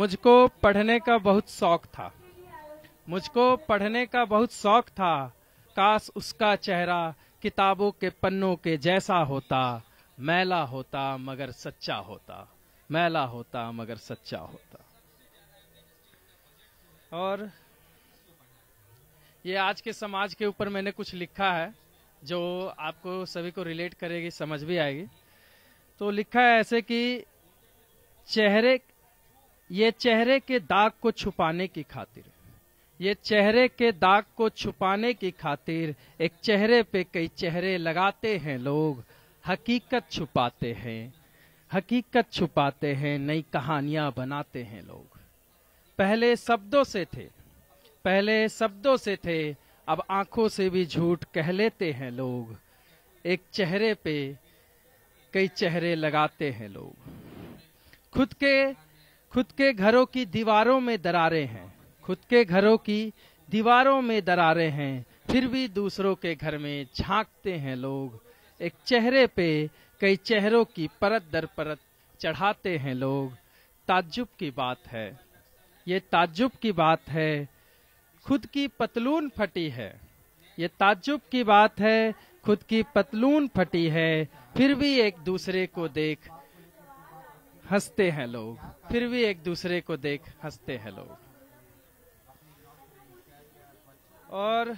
मुझको पढ़ने का बहुत शौक था मुझको पढ़ने का बहुत शौक था काश उसका चेहरा किताबों के पन्नों के जैसा होता मैला होता मगर सच्चा होता मैला होता मगर सच्चा होता और ये आज के समाज के ऊपर मैंने कुछ लिखा है जो आपको सभी को रिलेट करेगी समझ भी आएगी तो लिखा है ऐसे कि चेहरे ये चेहरे के दाग को छुपाने की खातिर ये चेहरे के दाग को छुपाने की खातिर एक चेहरे पे कई चेहरे लगाते हैं लोग हकीकत छुपाते हैं हकीकत छुपाते हैं नई कहानियां बनाते हैं लोग पहले शब्दों से थे पहले शब्दों से थे अब आंखों से भी झूठ कह लेते हैं लोग एक चेहरे पे कई चेहरे लगाते हैं लोग खुद के खुद के घरों की दीवारों में दरारें हैं खुद के घरों की दीवारों में दरारें हैं फिर भी दूसरों के घर में झांकते हैं लोग एक चेहरे पे कई चेहरों की परत दर परत चढ़ाते हैं लोग ताज्जुब की बात है ये ताज्जुब की बात है खुद की पतलून फटी है ये ताज्जुब की बात है खुद की पतलून फटी है फिर भी एक दूसरे को देख हंसते हैं लोग फिर भी एक दूसरे को देख हंसते हैं लोग और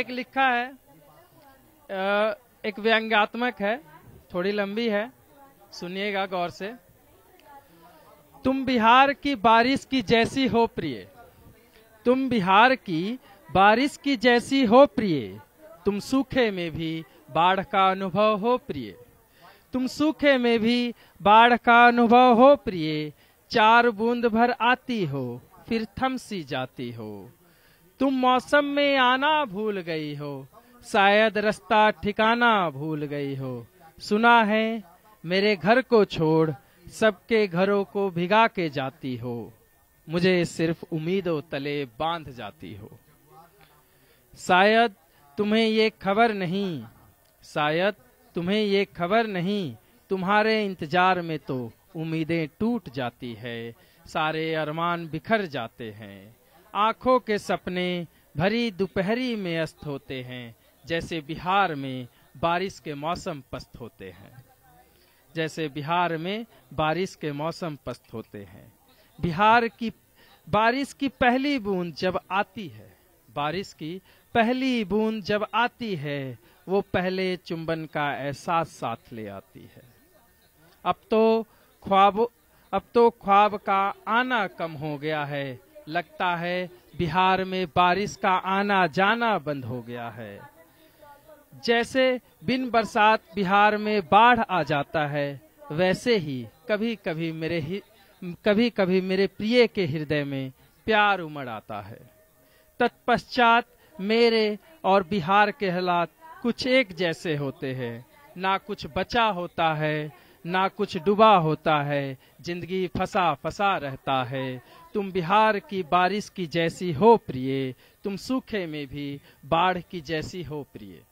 एक लिखा है एक व्यंग्यात्मक है थोड़ी लंबी है सुनिएगा गौर से तुम बिहार की बारिश की जैसी हो प्रिय तुम बिहार की बारिश की जैसी हो प्रिय तुम सूखे में भी बाढ़ का अनुभव हो प्रिय तुम सूखे में भी बाढ़ का अनुभव हो प्रिय चार बूंद भर आती हो फिर थम सी जाती हो तुम मौसम में आना भूल गई हो शायद रास्ता ठिकाना भूल गई हो सुना है मेरे घर को छोड़ सबके घरों को भिगा के जाती हो मुझे सिर्फ उम्मीदों तले बांध जाती हो शायद तुम्हें ये खबर नहीं शायद तुम्हें ये खबर नहीं तुम्हारे इंतजार में तो उम्मीदें टूट जाती है सारे अरमान बिखर जाते हैं आंखों के सपने भरी दोपहरी में अस्त होते हैं जैसे बिहार में बारिश के मौसम पस्त होते हैं जैसे बिहार में बारिश के मौसम पस्त होते हैं बिहार की बारिश की पहली बूंद जब आती है बारिश की पहली बूंद जब आती है वो पहले चुंबन का एहसास साथ ले आती है अब तो ख्वाब अब तो ख्वाब का आना कम हो गया है लगता है बिहार में बारिश का आना जाना बंद हो गया है जैसे बिन बरसात बिहार में बाढ़ आ जाता है वैसे ही कभी कभी मेरे ही कभी कभी मेरे प्रिय के हृदय में प्यार उमड़ आता है तत्पश्चात मेरे और बिहार के हालात कुछ एक जैसे होते हैं ना कुछ बचा होता है ना कुछ डूबा होता है जिंदगी फसा फंसा रहता है तुम बिहार की बारिश की जैसी हो प्रिय तुम सूखे में भी बाढ़ की जैसी हो प्रिय